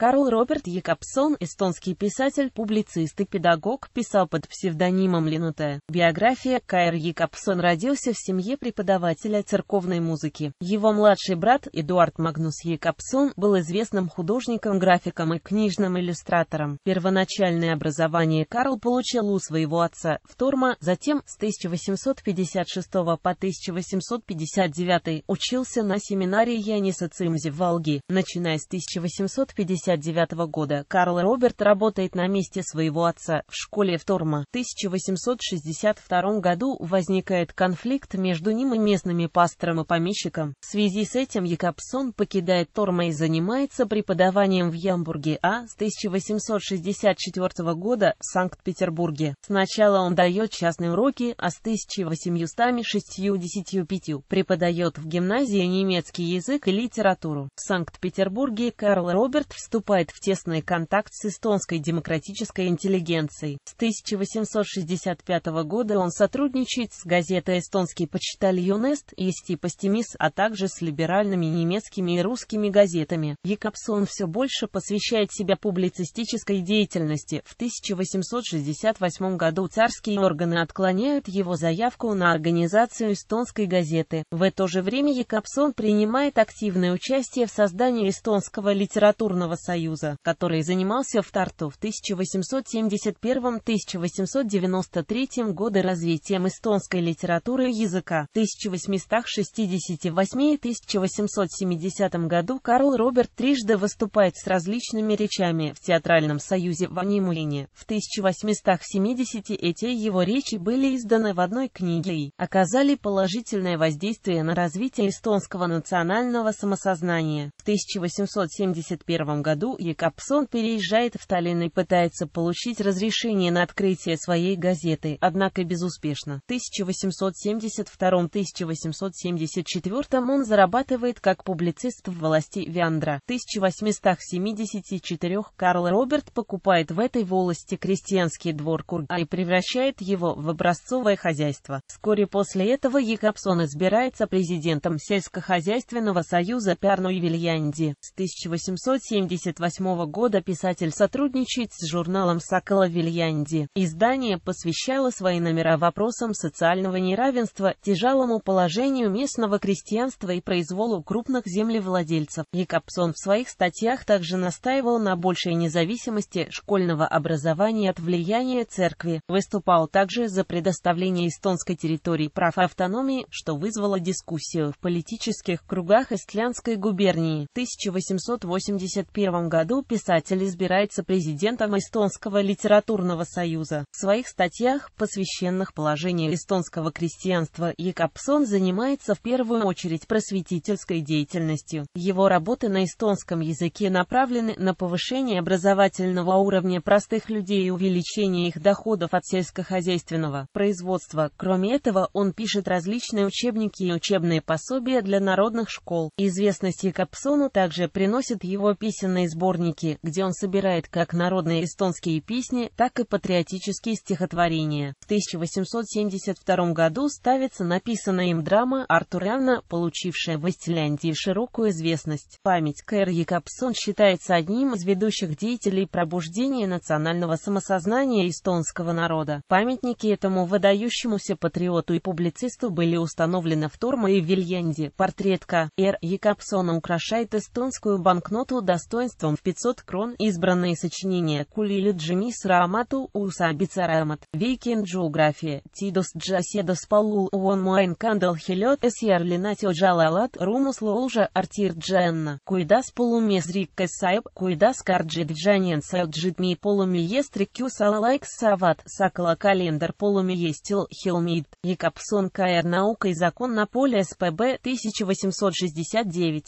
Карл Роберт Якобсон, эстонский писатель, публицист и педагог, писал под псевдонимом Линуте. Биография Кайр Якобсон родился в семье преподавателя церковной музыки. Его младший брат, Эдуард Магнус Якобсон, был известным художником, графиком и книжным иллюстратором. Первоначальное образование Карл получил у своего отца в Вторма, затем с 1856 по 1859 учился на семинаре Яниса Цимзи в Волге. Начиная с 1850 1959 года Карл Роберт работает на месте своего отца в школе в Торма. В 1862 году возникает конфликт между ним и местными пастором и помещиком. В связи с этим Якобсон покидает Торма и занимается преподаванием в Ямбурге, а с 1864 года в Санкт-Петербурге. Сначала он дает частные уроки, а с 1865 преподает в гимназии немецкий язык и литературу. В Санкт-Петербурге Карл Роберт вступает вступает в тесный контакт с эстонской демократической интеллигенцией. С 1865 года он сотрудничает с газетой «Эстонский почитальон Эст» и «Стипостимис», а также с либеральными немецкими и русскими газетами. Якобсон все больше посвящает себя публицистической деятельности. В 1868 году царские органы отклоняют его заявку на организацию эстонской газеты. В это же время Якобсон принимает активное участие в создании эстонского литературного союза Союза, который занимался в Тарту в 1871-1893 годы развитием эстонской литературы и языка. В 1868-1870 году Карл Роберт трижды выступает с различными речами в Театральном союзе в Анимулине. В 1870 эти его речи были изданы в одной книге и оказали положительное воздействие на развитие эстонского национального самосознания. В 1871 году году Якобсон переезжает в Таллин и пытается получить разрешение на открытие своей газеты, однако безуспешно. В 1872-1874 он зарабатывает как публицист в власти Виандра. В 1874 Карл Роберт покупает в этой волости крестьянский двор Курга и превращает его в образцовое хозяйство. Вскоре после этого Якобсон избирается президентом сельскохозяйственного союза Пярну и Вильянди. С 1870 1978 года писатель сотрудничает с журналом «Сокола Вильянди». Издание посвящало свои номера вопросам социального неравенства, тяжелому положению местного крестьянства и произволу крупных землевладельцев. Якобсон в своих статьях также настаивал на большей независимости школьного образования от влияния церкви. Выступал также за предоставление эстонской территории прав автономии, что вызвало дискуссию в политических кругах Эстлянской губернии. 1881 1991 году писатель избирается президентом Эстонского литературного союза. В своих статьях, посвященных положению эстонского крестьянства, Якобсон занимается в первую очередь просветительской деятельностью. Его работы на эстонском языке направлены на повышение образовательного уровня простых людей и увеличение их доходов от сельскохозяйственного производства. Кроме этого, он пишет различные учебники и учебные пособия для народных школ. Известность Якобсону также приносит его песенные музыкальные сборники, где он собирает как народные эстонские песни, так и патриотические стихотворения. В 1872 году ставится написанная им драма «Артуряна», получившая в Истляндии широкую известность. Память Кэр Якобсон считается одним из ведущих деятелей пробуждения национального самосознания эстонского народа. Памятники этому выдающемуся патриоту и публицисту были установлены в Тормо и в Вильянде. Портрет К. Р. Якобсона украшает эстонскую банкноту достоинства достоинством в 500 крон. Избранные сочинения Кулили Джимис Рамату Усабица Рамат, Викин Джуграфия, Тидос Джаседос Палу Уон Муайн Кандал Хилет Эсьерлина Тёджалалат Румус Лоужа Артир Дженна, Куйдас Полумезрик Кэсайб, Куйдас Карджит Джанен Сайджитми Полумиестрик Кюсалайк Сават, Сакала Календар Полумиестил Хилмид, Якобсон Каэр Наука и закон на поле СПБ 1869.